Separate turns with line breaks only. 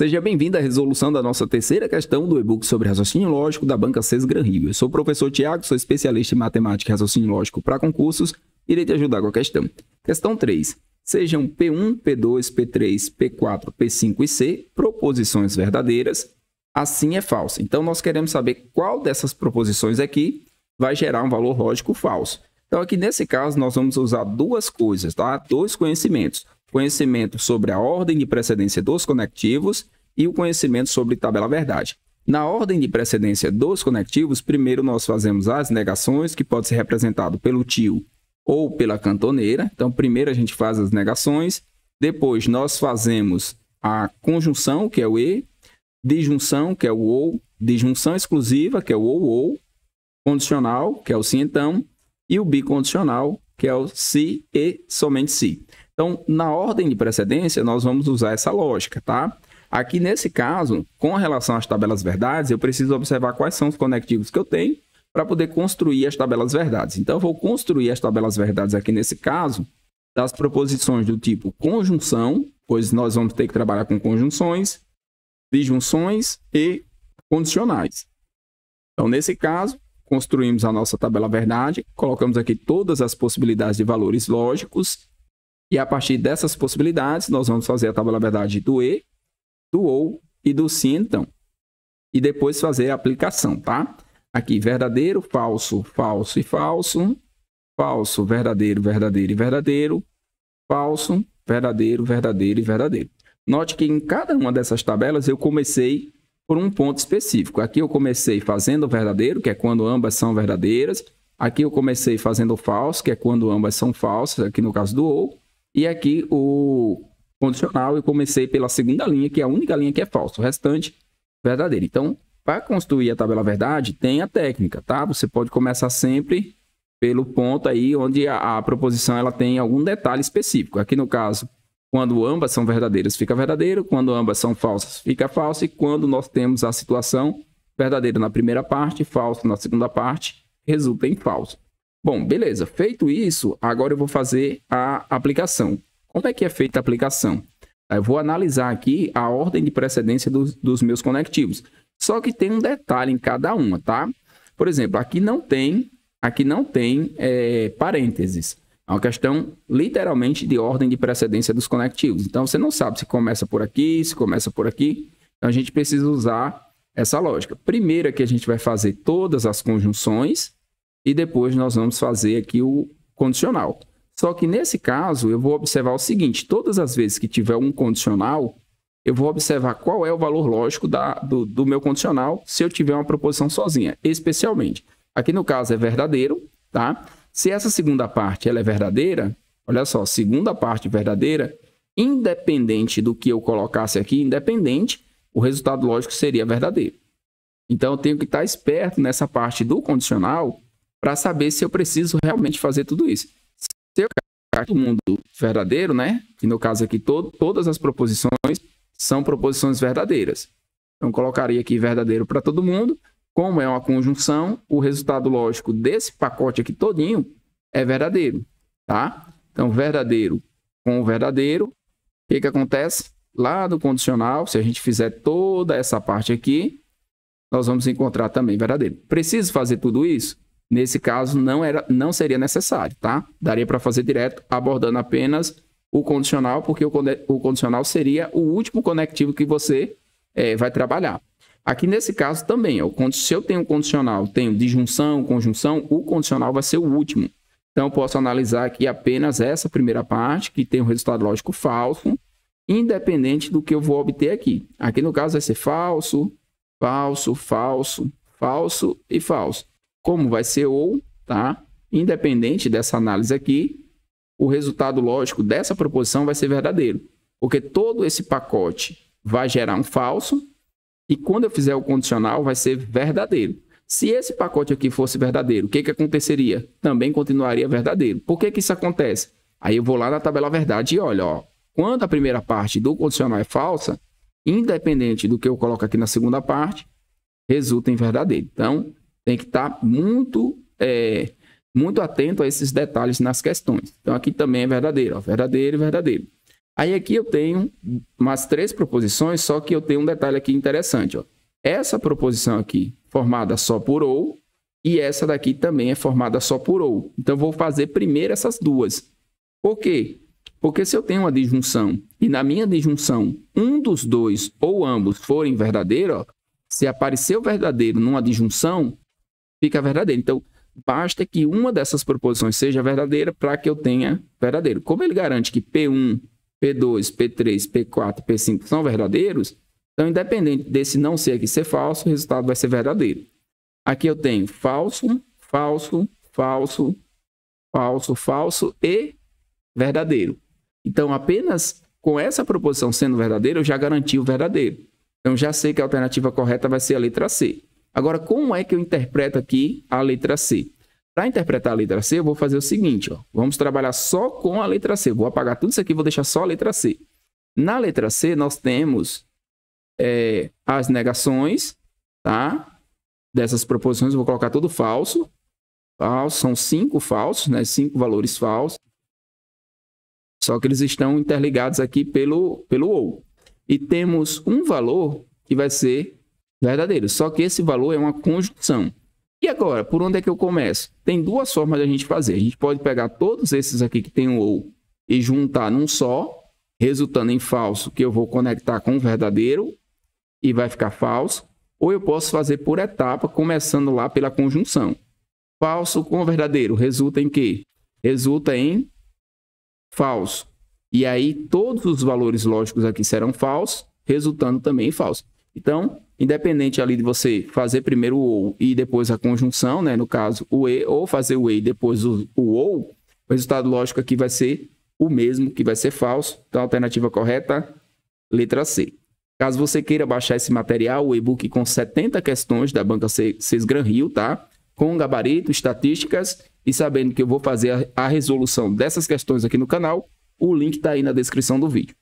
Seja bem-vindo à resolução da nossa terceira questão do e-book sobre raciocínio lógico da banca Cês Rio. Eu sou o professor Tiago, sou especialista em matemática e raciocínio lógico para concursos e irei te ajudar com a questão. Questão 3. Sejam P1, P2, P3, P4, P5 e C proposições verdadeiras, assim é falso. Então, nós queremos saber qual dessas proposições aqui vai gerar um valor lógico falso. Então, aqui nesse caso, nós vamos usar duas coisas, tá? Dois conhecimentos conhecimento sobre a ordem de precedência dos conectivos e o conhecimento sobre tabela verdade. Na ordem de precedência dos conectivos, primeiro nós fazemos as negações, que pode ser representado pelo tio ou pela cantoneira. Então, primeiro a gente faz as negações, depois nós fazemos a conjunção, que é o e, disjunção, que é o ou, disjunção exclusiva, que é o ou ou, condicional, que é o se então, e o bicondicional, que é o se e somente se. Então, na ordem de precedência, nós vamos usar essa lógica, tá? Aqui nesse caso, com relação às tabelas verdades, eu preciso observar quais são os conectivos que eu tenho para poder construir as tabelas verdades. Então, eu vou construir as tabelas verdades aqui nesse caso das proposições do tipo conjunção, pois nós vamos ter que trabalhar com conjunções, disjunções e condicionais. Então, nesse caso, construímos a nossa tabela verdade, colocamos aqui todas as possibilidades de valores lógicos e a partir dessas possibilidades, nós vamos fazer a tabela verdade do E, do OU e do SIM, então. E depois fazer a aplicação, tá? Aqui, verdadeiro, falso, falso e falso. Falso, verdadeiro, verdadeiro e verdadeiro. Falso, verdadeiro, verdadeiro e verdadeiro. Note que em cada uma dessas tabelas eu comecei por um ponto específico. Aqui eu comecei fazendo o verdadeiro, que é quando ambas são verdadeiras. Aqui eu comecei fazendo o falso, que é quando ambas são falsas, aqui no caso do OU. E aqui o condicional eu comecei pela segunda linha, que é a única linha que é falsa. O restante, verdadeiro. Então, para construir a tabela verdade, tem a técnica, tá? Você pode começar sempre pelo ponto aí onde a, a proposição ela tem algum detalhe específico. Aqui no caso, quando ambas são verdadeiras, fica verdadeiro. Quando ambas são falsas, fica falso. E quando nós temos a situação verdadeira na primeira parte, falso na segunda parte, resulta em falso. Bom, beleza. Feito isso, agora eu vou fazer a aplicação. Como é que é feita a aplicação? Eu vou analisar aqui a ordem de precedência dos, dos meus conectivos. Só que tem um detalhe em cada uma, tá? Por exemplo, aqui não tem, aqui não tem é, parênteses. É uma questão literalmente de ordem de precedência dos conectivos. Então você não sabe se começa por aqui, se começa por aqui. Então a gente precisa usar essa lógica. Primeiro é que a gente vai fazer todas as conjunções e depois nós vamos fazer aqui o condicional. Só que nesse caso, eu vou observar o seguinte: todas as vezes que tiver um condicional, eu vou observar qual é o valor lógico da, do, do meu condicional se eu tiver uma proposição sozinha, especialmente. Aqui no caso é verdadeiro, tá? Se essa segunda parte ela é verdadeira, olha só, segunda parte verdadeira, independente do que eu colocasse aqui, independente, o resultado lógico seria verdadeiro. Então, eu tenho que estar esperto nessa parte do condicional para saber se eu preciso realmente fazer tudo isso. Se eu do mundo verdadeiro, né? E no caso aqui, todas as proposições são proposições verdadeiras. Então, colocaria aqui verdadeiro para todo mundo. Como é uma conjunção, o resultado lógico desse pacote aqui todinho é verdadeiro, tá? Então, verdadeiro com verdadeiro. O que, que acontece? Lá no condicional, se a gente fizer toda essa parte aqui, nós vamos encontrar também verdadeiro. Preciso fazer tudo isso? Nesse caso, não, era, não seria necessário, tá? Daria para fazer direto, abordando apenas o condicional, porque o, o condicional seria o último conectivo que você é, vai trabalhar. Aqui nesse caso também, ó, se eu tenho condicional, tenho disjunção, conjunção, o condicional vai ser o último. Então, eu posso analisar aqui apenas essa primeira parte, que tem um resultado lógico falso, independente do que eu vou obter aqui. Aqui no caso vai ser falso, falso, falso, falso e falso como vai ser ou, tá? Independente dessa análise aqui, o resultado lógico dessa proposição vai ser verdadeiro. Porque todo esse pacote vai gerar um falso e quando eu fizer o condicional vai ser verdadeiro. Se esse pacote aqui fosse verdadeiro, o que, que aconteceria? Também continuaria verdadeiro. Por que, que isso acontece? Aí eu vou lá na tabela verdade e olho, ó, quando a primeira parte do condicional é falsa, independente do que eu coloco aqui na segunda parte, resulta em verdadeiro. Então, tem que estar tá muito, é, muito atento a esses detalhes nas questões. Então, aqui também é verdadeiro, ó, verdadeiro, verdadeiro. Aí aqui eu tenho mais três proposições, só que eu tenho um detalhe aqui interessante. Ó. Essa proposição aqui, formada só por ou, e essa daqui também é formada só por ou. Então, eu vou fazer primeiro essas duas. Por quê? Porque se eu tenho uma disjunção e na minha disjunção um dos dois ou ambos forem verdadeiro, se se apareceu verdadeiro numa disjunção, fica verdadeiro. Então, basta que uma dessas proposições seja verdadeira para que eu tenha verdadeiro. Como ele garante que P1, P2, P3, P4, P5 são verdadeiros, então, independente desse não ser aqui ser falso, o resultado vai ser verdadeiro. Aqui eu tenho falso, falso, falso, falso, falso e verdadeiro. Então, apenas com essa proposição sendo verdadeira, eu já garanti o verdadeiro. Então, já sei que a alternativa correta vai ser a letra C. Agora, como é que eu interpreto aqui a letra C? Para interpretar a letra C, eu vou fazer o seguinte, ó. vamos trabalhar só com a letra C. vou apagar tudo isso aqui, vou deixar só a letra C. Na letra C, nós temos é, as negações tá? dessas proposições, eu vou colocar tudo falso. falso são cinco falsos, né? cinco valores falsos. Só que eles estão interligados aqui pelo, pelo ou. E temos um valor que vai ser verdadeiro. Só que esse valor é uma conjunção. E agora, por onde é que eu começo? Tem duas formas da gente fazer. A gente pode pegar todos esses aqui que tem um ou e juntar num só, resultando em falso, que eu vou conectar com o verdadeiro e vai ficar falso. Ou eu posso fazer por etapa, começando lá pela conjunção. Falso com verdadeiro resulta em quê? Resulta em falso. E aí todos os valores lógicos aqui serão falsos, resultando também em falso. Então, independente ali de você fazer primeiro o ou e depois a conjunção, né? No caso, o e, ou fazer o e e depois o, o ou, o resultado lógico aqui vai ser o mesmo, que vai ser falso. Então, a alternativa correta, letra C. Caso você queira baixar esse material, o e-book com 70 questões da banca Cis Gran Rio, tá? Com gabarito, estatísticas e sabendo que eu vou fazer a resolução dessas questões aqui no canal, o link está aí na descrição do vídeo.